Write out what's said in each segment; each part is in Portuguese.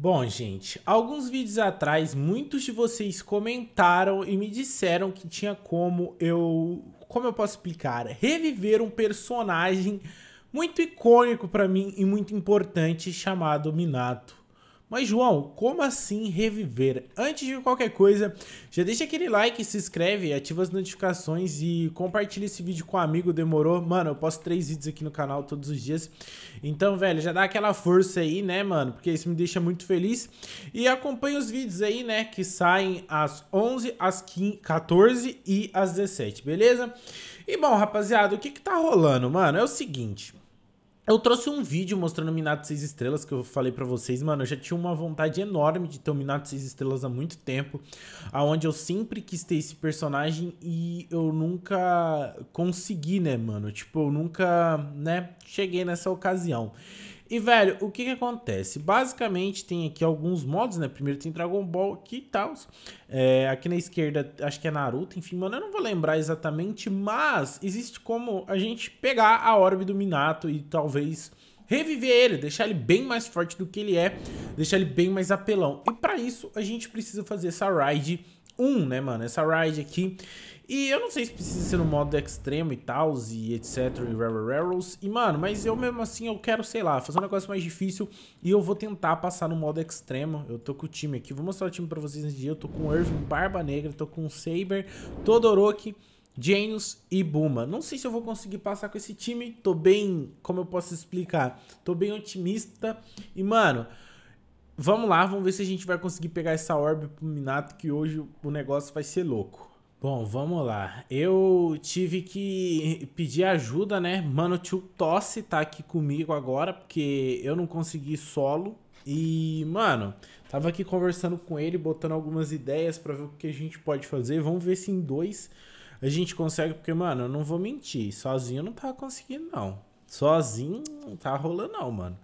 Bom, gente, alguns vídeos atrás, muitos de vocês comentaram e me disseram que tinha como eu, como eu posso explicar, reviver um personagem muito icônico para mim e muito importante chamado Minato. Mas, João, como assim reviver? Antes de qualquer coisa, já deixa aquele like, se inscreve, ativa as notificações e compartilha esse vídeo com um amigo, demorou? Mano, eu posto três vídeos aqui no canal todos os dias. Então, velho, já dá aquela força aí, né, mano? Porque isso me deixa muito feliz. E acompanha os vídeos aí, né, que saem às 11, às 15, 14 e às 17, beleza? E, bom, rapaziada, o que que tá rolando, mano? É o seguinte... Eu trouxe um vídeo mostrando o Minato 6 Estrelas que eu falei para vocês, mano. Eu já tinha uma vontade enorme de ter o Minato 6 Estrelas há muito tempo, aonde eu sempre quis ter esse personagem e eu nunca consegui, né, mano? Tipo, eu nunca, né, cheguei nessa ocasião. E, velho, o que que acontece? Basicamente, tem aqui alguns modos, né? Primeiro tem Dragon Ball aqui e tal. É, aqui na esquerda, acho que é Naruto, enfim, mano, eu não vou lembrar exatamente, mas existe como a gente pegar a orbe do Minato e talvez reviver ele, deixar ele bem mais forte do que ele é, deixar ele bem mais apelão. E para isso, a gente precisa fazer essa ride 1, né, mano? Essa ride aqui e eu não sei se precisa ser no modo extremo e tal, e etc, e rarrows. E, mano, mas eu mesmo assim, eu quero, sei lá, fazer um negócio mais difícil e eu vou tentar passar no modo extremo. Eu tô com o time aqui, vou mostrar o time pra vocês nesse dia. Eu tô com Irving, Barba Negra, tô com Saber, Todoroki, Janus e Buma. Não sei se eu vou conseguir passar com esse time, tô bem, como eu posso explicar, tô bem otimista. E, mano... Vamos lá, vamos ver se a gente vai conseguir pegar essa orbe pro Minato, que hoje o negócio vai ser louco. Bom, vamos lá. Eu tive que pedir ajuda, né? Mano, o tio Tosse tá aqui comigo agora, porque eu não consegui solo. E, mano, tava aqui conversando com ele, botando algumas ideias para ver o que a gente pode fazer. Vamos ver se em dois a gente consegue, porque, mano, eu não vou mentir. Sozinho eu não tava conseguindo, não. Sozinho não tá rolando, não, mano.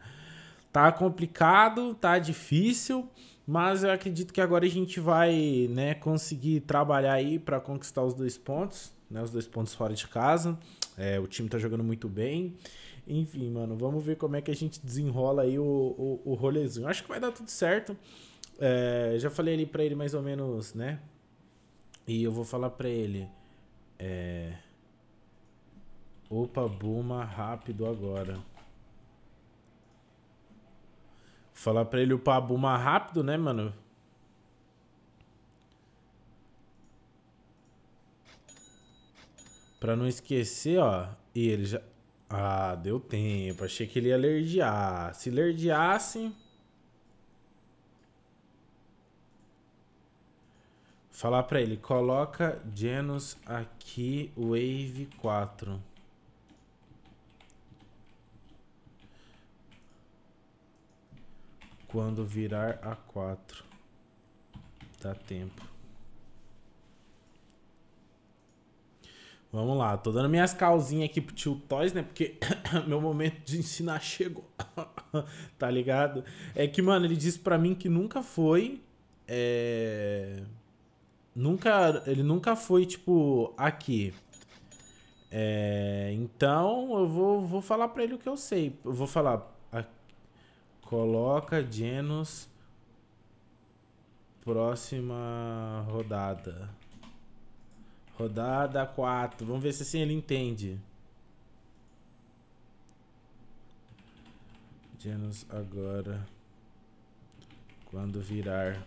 Tá complicado, tá difícil. Mas eu acredito que agora a gente vai né, conseguir trabalhar aí para conquistar os dois pontos, né? Os dois pontos fora de casa. É, o time tá jogando muito bem. Enfim, mano, vamos ver como é que a gente desenrola aí o, o, o rolezinho. Acho que vai dar tudo certo. É, já falei ali para ele mais ou menos, né? E eu vou falar para ele. É... Opa, Buma, rápido agora. Falar pra ele upar a Buma rápido, né, mano? Pra não esquecer, ó. E ele já... Ah, deu tempo. Achei que ele ia lerdear. Se lerdeasse... Falar pra ele, coloca Genos aqui, Wave 4. Quando virar a 4. Dá tempo. Vamos lá, tô dando minhas calzinhas aqui pro tio Toys, né? Porque meu momento de ensinar chegou, tá ligado? É que, mano, ele disse pra mim que nunca foi. É... Nunca. Ele nunca foi, tipo, aqui. É... Então, eu vou, vou falar pra ele o que eu sei. Eu vou falar, Coloca Genos próxima rodada. Rodada 4. Vamos ver se assim ele entende. Genos agora. Quando virar.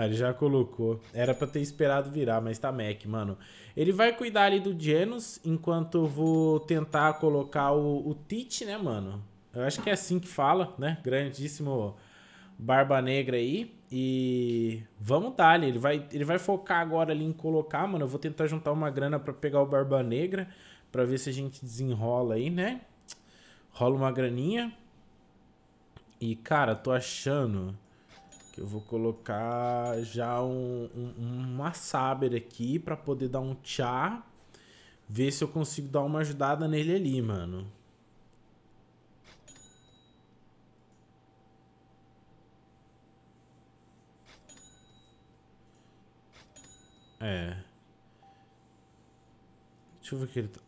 Ah, ele já colocou. Era pra ter esperado virar, mas tá Mac, mano. Ele vai cuidar ali do Genos, enquanto eu vou tentar colocar o, o Tite, né, mano? Eu acho que é assim que fala, né? Grandíssimo Barba Negra aí. E vamos dar tá ali. Ele vai, ele vai focar agora ali em colocar, mano. Eu vou tentar juntar uma grana pra pegar o Barba Negra. Pra ver se a gente desenrola aí, né? Rola uma graninha. E, cara, tô achando eu vou colocar já um, um, uma Saber aqui para poder dar um tchá. Ver se eu consigo dar uma ajudada nele ali, mano. É. Deixa eu ver o que ele tá...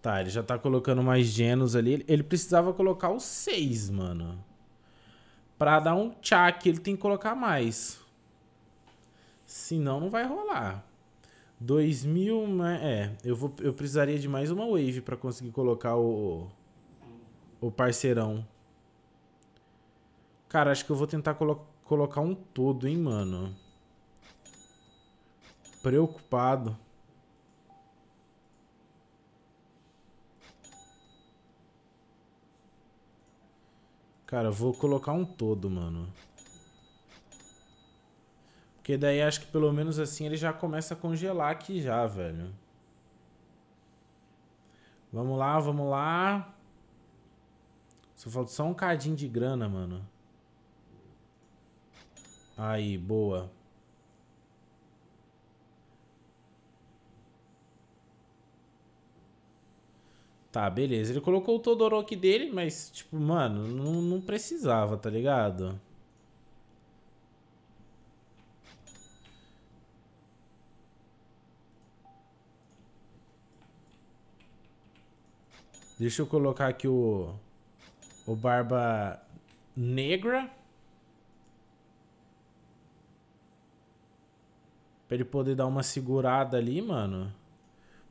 Tá, ele já tá colocando mais genos ali. Ele precisava colocar o 6, mano. Para dar um tchak, ele tem que colocar mais. Senão não vai rolar. 2000, né? é, eu vou eu precisaria de mais uma wave para conseguir colocar o o parceirão. Cara, acho que eu vou tentar colo colocar um todo, hein, mano. Preocupado. Cara, eu vou colocar um todo, mano. Porque daí acho que pelo menos assim ele já começa a congelar aqui já, velho. Vamos lá, vamos lá. Só falta só um cadinho de grana, mano. Aí, boa. Tá, beleza. Ele colocou o Todoroki dele, mas, tipo, mano, não, não precisava, tá ligado? Deixa eu colocar aqui o... O Barba Negra. Pra ele poder dar uma segurada ali, mano.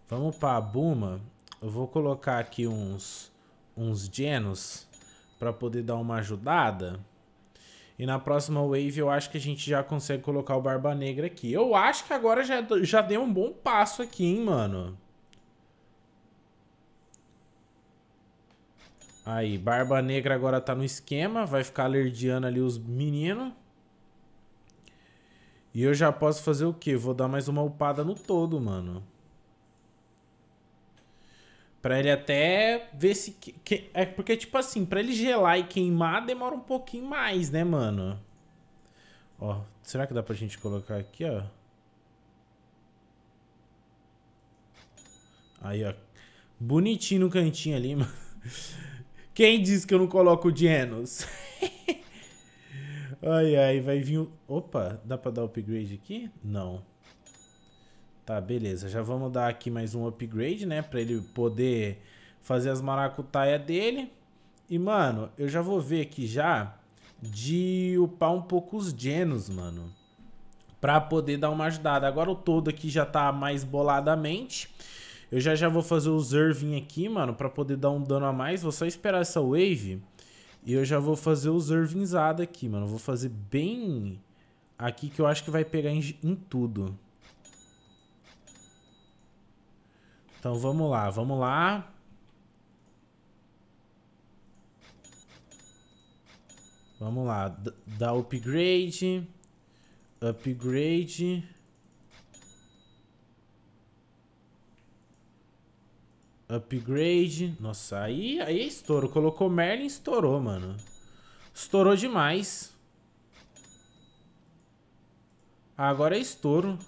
Vamos pra Buma. Eu vou colocar aqui uns, uns genos para poder dar uma ajudada. E na próxima wave eu acho que a gente já consegue colocar o Barba Negra aqui. Eu acho que agora já, já deu um bom passo aqui, hein, mano. Aí, Barba Negra agora tá no esquema. Vai ficar alerdiando ali os meninos. E eu já posso fazer o quê? Vou dar mais uma upada no todo, mano. Pra ele até ver se. Que, que, é porque, tipo assim, pra ele gelar e queimar demora um pouquinho mais, né, mano? Ó, será que dá pra gente colocar aqui, ó? Aí, ó. Bonitinho no cantinho ali, mano. Quem disse que eu não coloco o Genos? ai, ai, vai vir o... Opa, dá pra dar upgrade aqui? Não. Não. Tá, beleza. Já vamos dar aqui mais um upgrade, né? Pra ele poder fazer as maracutaias dele. E, mano, eu já vou ver aqui já de upar um pouco os genos, mano. Pra poder dar uma ajudada. Agora o todo aqui já tá mais boladamente. Eu já já vou fazer o Zervin aqui, mano, pra poder dar um dano a mais. Vou só esperar essa wave. E eu já vou fazer o Zervinzada aqui, mano. Vou fazer bem aqui que eu acho que vai pegar em, em tudo. Então vamos lá, vamos lá. Vamos lá, dá upgrade, upgrade, upgrade, nossa, aí, aí é estouro, colocou Merlin, estourou, mano, estourou demais, agora é estouro.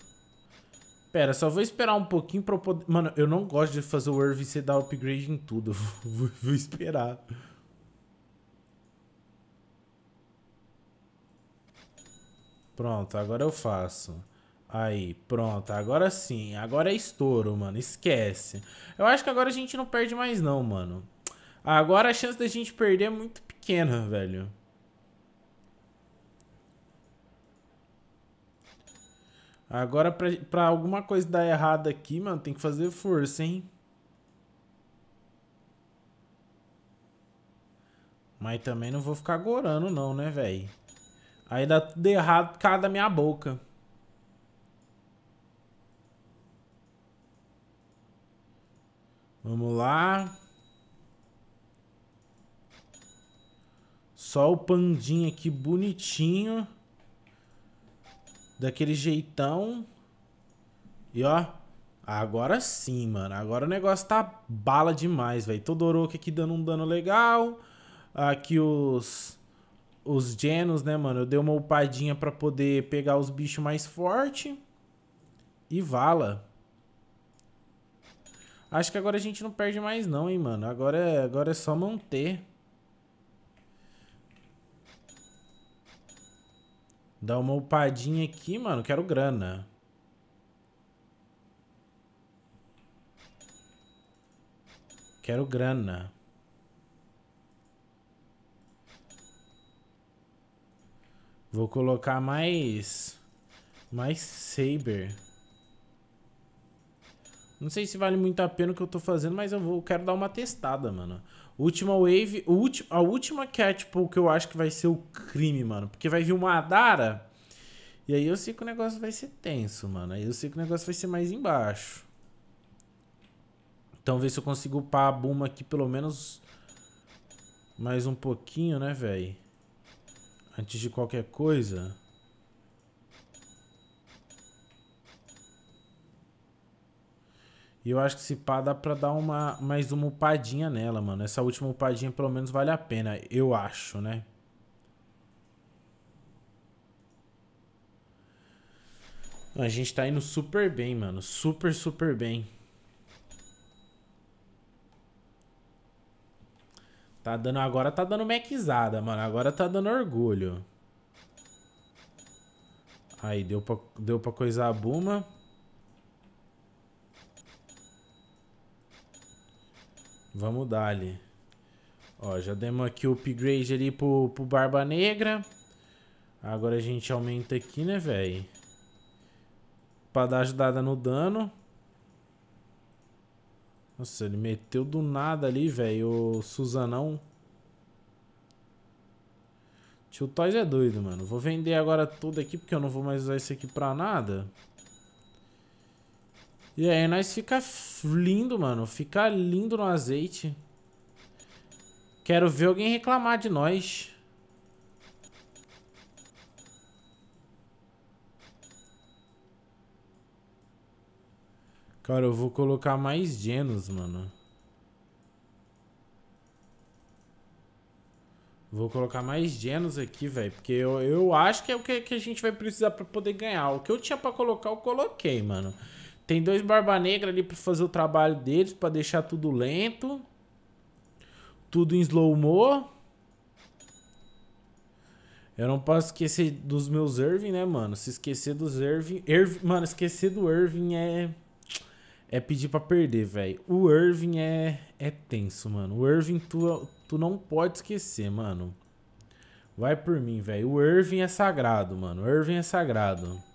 Pera, só vou esperar um pouquinho pra eu poder... Mano, eu não gosto de fazer o Irv e dar upgrade em tudo. vou, vou esperar. Pronto, agora eu faço. Aí, pronto. Agora sim. Agora é estouro, mano. Esquece. Eu acho que agora a gente não perde mais não, mano. Agora a chance da gente perder é muito pequena, velho. Agora, pra, pra alguma coisa dar errado aqui, mano, tem que fazer força, hein? Mas também não vou ficar gorando, não, né, velho? Aí dá tudo errado por causa da minha boca. Vamos lá. Só o pandinho aqui bonitinho daquele jeitão. E ó, agora sim, mano. Agora o negócio tá bala demais, velho. Todoroki aqui dando um dano legal. Aqui os os Genos, né, mano? Eu dei uma upadinha pra poder pegar os bichos mais forte. E vala. Acho que agora a gente não perde mais não, hein, mano. Agora é, agora é só manter. Dá uma upadinha aqui, mano. Quero grana. Quero grana. Vou colocar mais... Mais Saber. Não sei se vale muito a pena o que eu tô fazendo, mas eu vou, quero dar uma testada, mano. Última Wave, a última que é, tipo, o que eu acho que vai ser o crime, mano. Porque vai vir uma Adara. E aí eu sei que o negócio vai ser tenso, mano. Aí eu sei que o negócio vai ser mais embaixo. Então, ver se eu consigo upar a Buma aqui pelo menos mais um pouquinho, né, velho? Antes de qualquer coisa. E eu acho que se pá dá pra dar uma, mais uma upadinha nela, mano. Essa última upadinha pelo menos vale a pena, eu acho, né? A gente tá indo super bem, mano. Super, super bem. Tá dando... Agora tá dando mequizada, mano. Agora tá dando orgulho. Aí, deu pra, deu pra coisar a Buma. Vamos dar ali. Ó, já demos aqui o upgrade ali pro, pro Barba Negra. Agora a gente aumenta aqui, né, velho? Pra dar ajudada no dano. Nossa, ele meteu do nada ali, velho, o Suzanão. Tio Toys é doido, mano. Vou vender agora tudo aqui, porque eu não vou mais usar isso aqui pra nada. E aí nós fica lindo, mano. Fica lindo no azeite. Quero ver alguém reclamar de nós. Cara, eu vou colocar mais genos, mano. Vou colocar mais genos aqui, velho. Porque eu, eu acho que é o que, que a gente vai precisar pra poder ganhar. O que eu tinha pra colocar, eu coloquei, mano. Mano. Tem dois Barba Negra ali para fazer o trabalho deles, para deixar tudo lento. Tudo em slow-mo. Eu não posso esquecer dos meus Irving, né, mano? Se esquecer dos Irving... Irving mano, esquecer do Irving é... É pedir pra perder, velho. O Irving é, é tenso, mano. O Irving, tu, tu não pode esquecer, mano. Vai por mim, velho. O Irving é sagrado, mano. O Irving é sagrado.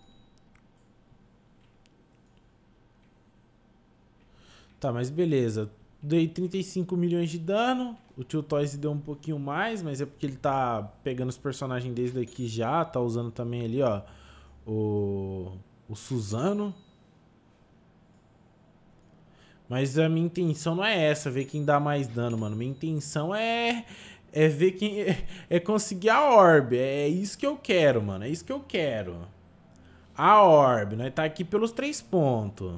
Tá, mas beleza. Dei 35 milhões de dano. O Tio Toys deu um pouquinho mais, mas é porque ele tá pegando os personagens desde aqui já. Tá usando também ali, ó. O. O Suzano. Mas a minha intenção não é essa, ver quem dá mais dano, mano. Minha intenção é. É ver quem. É, conseguir a orb. É, é isso que eu quero, mano. É isso que eu quero. A orb. Nós né? tá aqui pelos três pontos.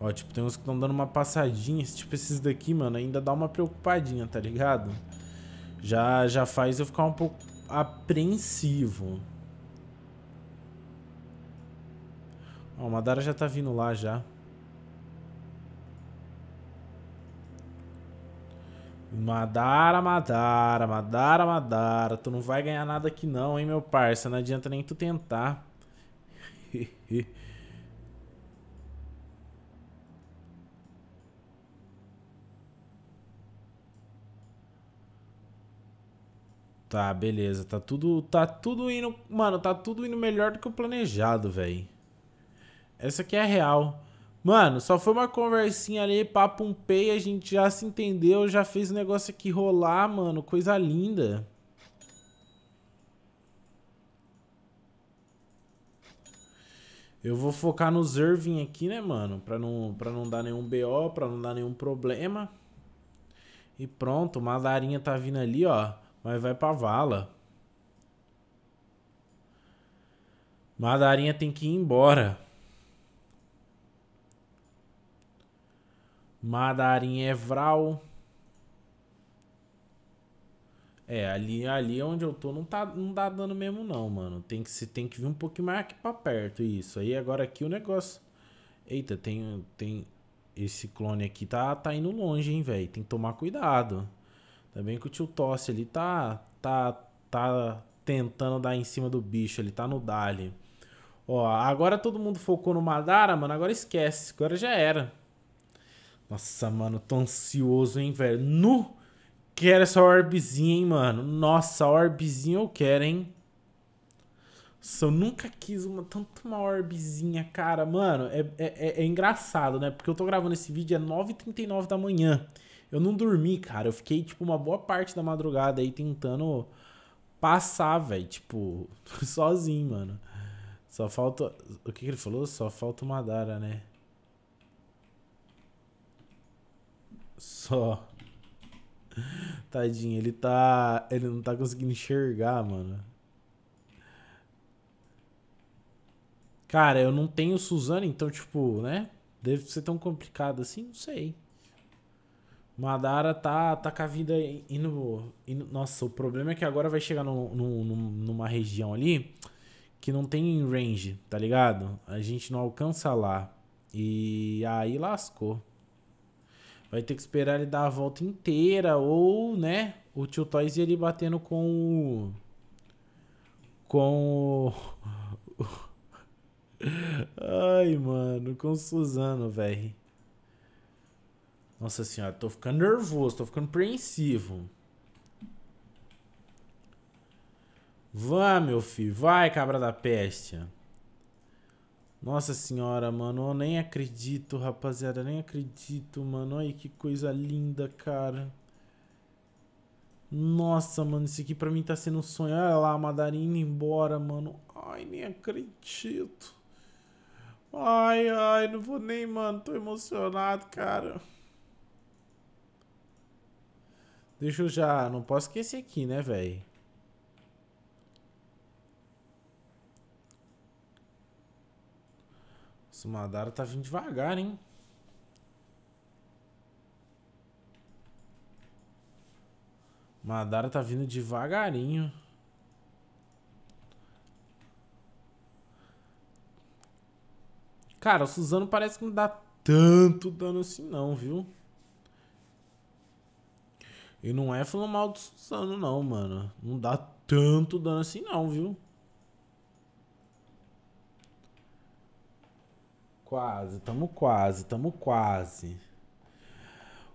Ó, tipo, tem uns que estão dando uma passadinha. Tipo, esses daqui, mano, ainda dá uma preocupadinha, tá ligado? Já, já faz eu ficar um pouco apreensivo. Ó, o Madara já tá vindo lá já. Madara, Madara, Madara, Madara. Tu não vai ganhar nada aqui não, hein, meu parça. Não adianta nem tu tentar. Tá, beleza. Tá tudo, tá tudo indo... Mano, tá tudo indo melhor do que o planejado, velho. Essa aqui é real. Mano, só foi uma conversinha ali, papo um pei, a gente já se entendeu, já fez o negócio aqui rolar, mano. Coisa linda. Eu vou focar nos Irving aqui, né, mano? Pra não, pra não dar nenhum BO, pra não dar nenhum problema. E pronto, Madarinha tá vindo ali, ó. Mas vai pra vala. Madarinha tem que ir embora. Madarinha é Vral. É, ali, ali é onde eu tô não tá, não dá tá dando mesmo não, mano. Tem que, tem que vir um pouquinho mais aqui pra perto, isso. Aí agora aqui o negócio... Eita, tem... tem... Esse clone aqui tá, tá indo longe, hein, velho. Tem que tomar cuidado. Também que o tio Tosse ali tá, tá, tá tentando dar em cima do bicho, ele tá no Dali. Ó, agora todo mundo focou no Madara, mano, agora esquece, agora já era. Nossa, mano, tô ansioso, hein, velho. Nu! Quero essa orbzinha, hein, mano. Nossa, orbzinha eu quero, hein. Nossa, eu nunca quis uma, tanto uma orbzinha, cara. Mano, é, é, é, é engraçado, né? Porque eu tô gravando esse vídeo, é 9h39 da manhã. Eu não dormi, cara. Eu fiquei, tipo, uma boa parte da madrugada aí tentando passar, velho. Tipo, sozinho, mano. Só falta. O que, que ele falou? Só falta o Madara, né? Só. Tadinho, ele tá. Ele não tá conseguindo enxergar, mano. Cara, eu não tenho Suzano, então, tipo, né? Deve ser tão complicado assim, não sei. Madara tá, tá com a vida indo, indo, Nossa, o problema é que agora vai chegar no, no, numa região ali que não tem range, tá ligado? A gente não alcança lá. E aí lascou. Vai ter que esperar ele dar a volta inteira ou, né, o Tio Toys ele ali batendo com o... Com o... Ai, mano, com o Suzano, velho. Nossa senhora, tô ficando nervoso, tô ficando preensivo. Vá, meu filho, vai, cabra da peste. Nossa senhora, mano, eu nem acredito, rapaziada, nem acredito, mano. Olha que coisa linda, cara. Nossa, mano, isso aqui pra mim tá sendo um sonho. Olha lá, a Madarina embora, mano. Ai, nem acredito. Ai, ai, não vou nem, mano. Tô emocionado, cara. Deixa eu já... Não posso esquecer aqui, né, velho? Esse Madara tá vindo devagar, hein? Madara tá vindo devagarinho. Cara, o Suzano parece que não dá tanto dano assim não, viu? E não é falando mal do Sano, não, mano. Não dá tanto dano assim, não, viu? Quase, tamo quase, tamo quase.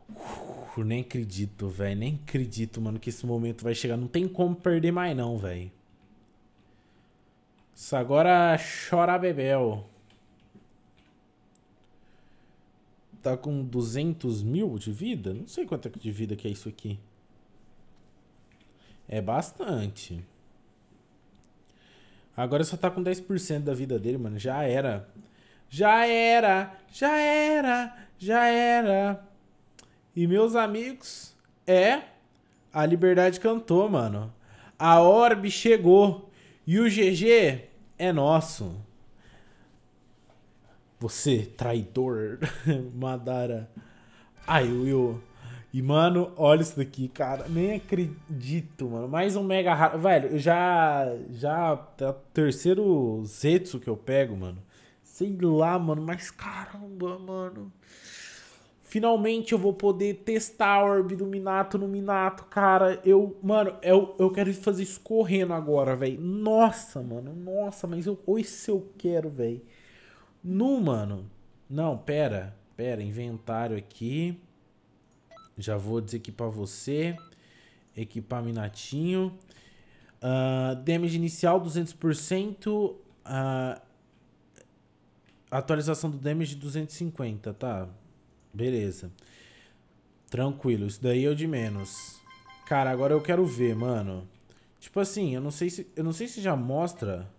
Uf, nem acredito, velho. Nem acredito, mano, que esse momento vai chegar. Não tem como perder mais, não, velho. Isso agora é chora Bebel. tá com 200 mil de vida? Não sei quanto de vida que é isso aqui. É bastante. Agora só tá com 10% da vida dele, mano. Já era. Já era. Já era. Já era. E meus amigos, é. A liberdade cantou, mano. A orbe chegou. E o GG é nosso. Você, traidor, Madara. Ai, Will. E, mano, olha isso daqui, cara. Nem acredito, mano. Mais um mega raro. Velho, eu já. Já. Tá terceiro Zetsu que eu pego, mano. Sei lá, mano. Mas caramba, mano. Finalmente eu vou poder testar a orb do Minato no Minato, cara. Eu, mano, eu, eu quero fazer isso correndo agora, velho. Nossa, mano. Nossa, mas eu, isso eu quero, velho. Nu, mano. Não, pera. Pera, inventário aqui. Já vou desequipar você. Equipar Minatinho. Uh, damage inicial 200%. Uh, ah, atualização do damage 250, tá? Beleza. Tranquilo, isso daí é o de menos. Cara, agora eu quero ver, mano. Tipo assim, eu não sei se, eu não sei se já mostra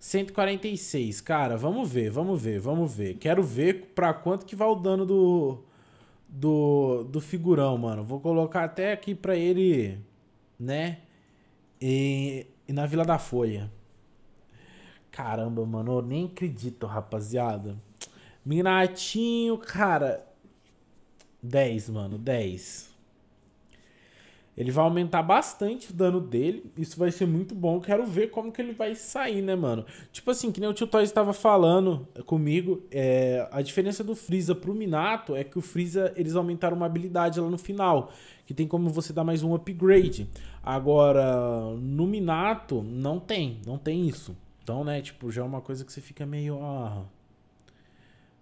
146, cara, vamos ver, vamos ver, vamos ver. Quero ver pra quanto que vai o dano do, do, do figurão, mano. Vou colocar até aqui pra ele, né, e, e na Vila da Folha. Caramba, mano, eu nem acredito, rapaziada. Minatinho, cara, 10, mano, 10. Ele vai aumentar bastante o dano dele. Isso vai ser muito bom. Quero ver como que ele vai sair, né, mano? Tipo assim, que nem o Tio Toys estava falando comigo, é, a diferença do Freeza pro Minato é que o Freeza, eles aumentaram uma habilidade lá no final, que tem como você dar mais um upgrade. Agora, no Minato, não tem. Não tem isso. Então, né, tipo, já é uma coisa que você fica meio... Ah,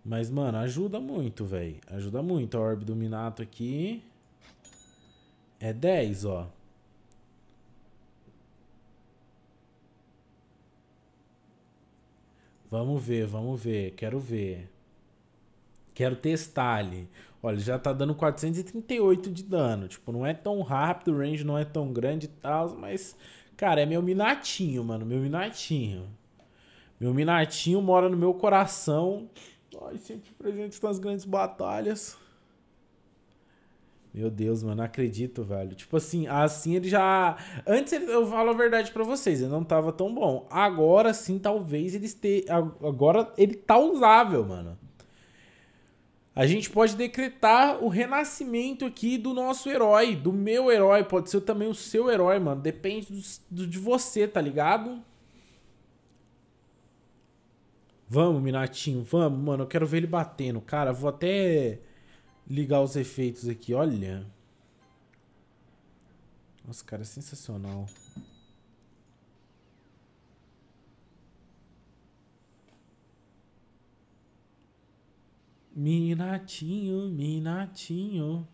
mas, mano, ajuda muito, velho. Ajuda muito a orb do Minato aqui. É 10, ó. Vamos ver, vamos ver. Quero ver. Quero testar ali. Olha, já tá dando 438 de dano. Tipo, não é tão rápido, o range não é tão grande e tal, mas... Cara, é meu minatinho, mano. Meu minatinho. Meu minatinho mora no meu coração. Ai, sempre presente nas grandes batalhas. Meu Deus, mano, acredito, velho. Tipo assim, assim ele já. Antes ele... eu falo a verdade para vocês, ele não tava tão bom. Agora sim, talvez ele esteja. Agora ele tá usável, mano. A gente pode decretar o renascimento aqui do nosso herói, do meu herói. Pode ser também o seu herói, mano. Depende do, do de você, tá ligado? Vamos, Minatinho, vamos, mano. Eu quero ver ele batendo. Cara, vou até ligar os efeitos aqui, olha. Nossa, cara, é sensacional. Minatinho, minatinho.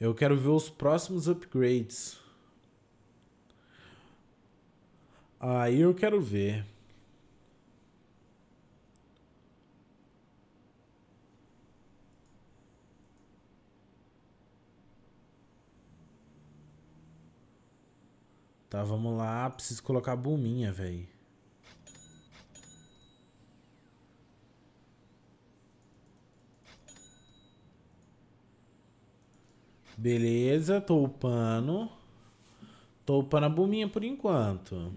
Eu quero ver os próximos upgrades. Aí eu quero ver. Tá, vamos lá. Preciso colocar a buminha velho. Beleza, tô upando. Tô upando a buminha por enquanto.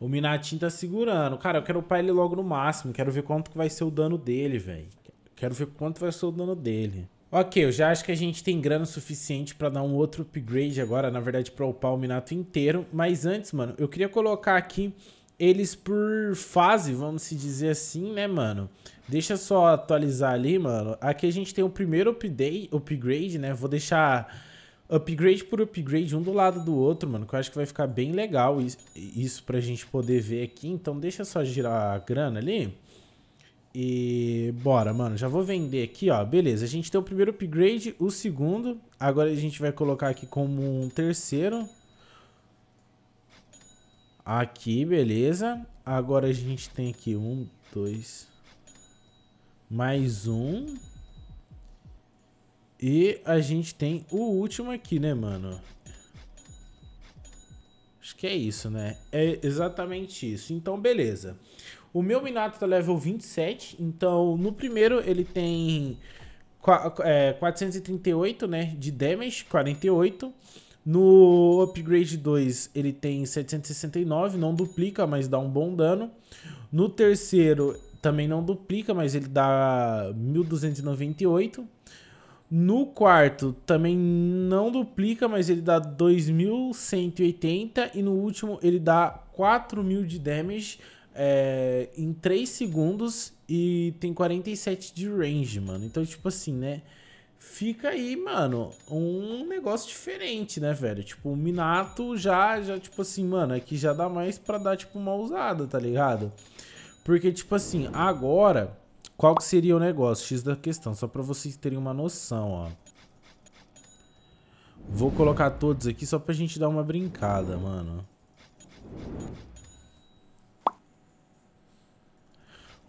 O Minatin tá segurando. Cara, eu quero upar ele logo no máximo. Quero ver quanto que vai ser o dano dele, velho. Quero ver quanto vai ser o dano dele. Ok, eu já acho que a gente tem grana suficiente para dar um outro upgrade agora, na verdade para upar o Minato inteiro, mas antes, mano, eu queria colocar aqui eles por fase, vamos se dizer assim, né, mano? Deixa só atualizar ali, mano. Aqui a gente tem o primeiro update, upgrade, né? Vou deixar upgrade por upgrade, um do lado do outro, mano, que eu acho que vai ficar bem legal isso, isso pra gente poder ver aqui. Então deixa só girar a grana ali. E bora, mano. Já vou vender aqui, ó. Beleza, a gente tem o primeiro upgrade, o segundo. Agora a gente vai colocar aqui como um terceiro. Aqui, beleza. Agora a gente tem aqui um, dois... Mais um. E a gente tem o último aqui, né, mano? Acho que é isso, né? É exatamente isso. Então, beleza. Beleza. O meu Minato tá level 27, então no primeiro ele tem 438, é, né, de damage, 48. No upgrade 2 ele tem 769, não duplica, mas dá um bom dano. No terceiro também não duplica, mas ele dá 1298. No quarto também não duplica, mas ele dá 2180 e no último ele dá 4000 de damage, é, em 3 segundos e tem 47 de range, mano. Então, tipo assim, né? Fica aí, mano, um negócio diferente, né, velho? Tipo, o Minato já, já tipo assim, mano, aqui é já dá mais pra dar, tipo, uma usada, tá ligado? Porque, tipo assim, agora, qual que seria o negócio? X da questão, só pra vocês terem uma noção, ó. Vou colocar todos aqui só pra gente dar uma brincada, mano.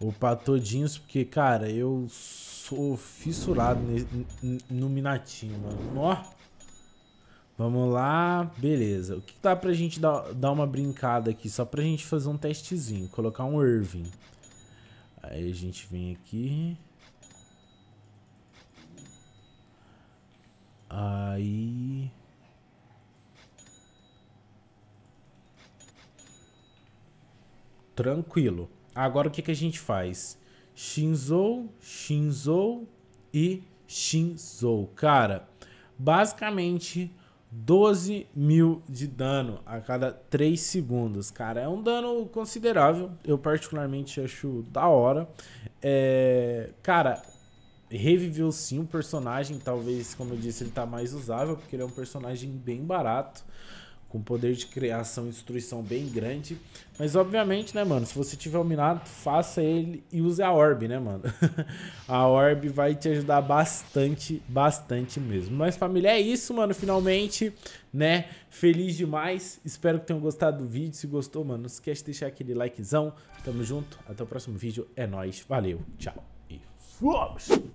o todinhos, porque, cara, eu sou fissurado no Minatinho, mano. Ó. Vamos lá, beleza. O que dá pra gente dar, dar uma brincada aqui? Só pra gente fazer um testezinho, colocar um Irving. Aí a gente vem aqui. Aí... Tranquilo. Agora o que, que a gente faz? Shinzou, Shinzou e Shinzou. Cara, basicamente 12 mil de dano a cada 3 segundos. Cara, é um dano considerável. Eu particularmente acho da hora. É... Cara, reviveu sim o personagem. Talvez, como eu disse, ele tá mais usável, porque ele é um personagem bem barato com poder de criação e destruição bem grande. Mas obviamente, né, mano, se você tiver o Minato, faça ele e use a Orb, né, mano? a Orb vai te ajudar bastante, bastante mesmo. Mas família, é isso, mano, finalmente, né? Feliz demais. Espero que tenham gostado do vídeo. Se gostou, mano, não esquece de deixar aquele likezão. Tamo junto. Até o próximo vídeo. É nóis. Valeu. Tchau. E fomos!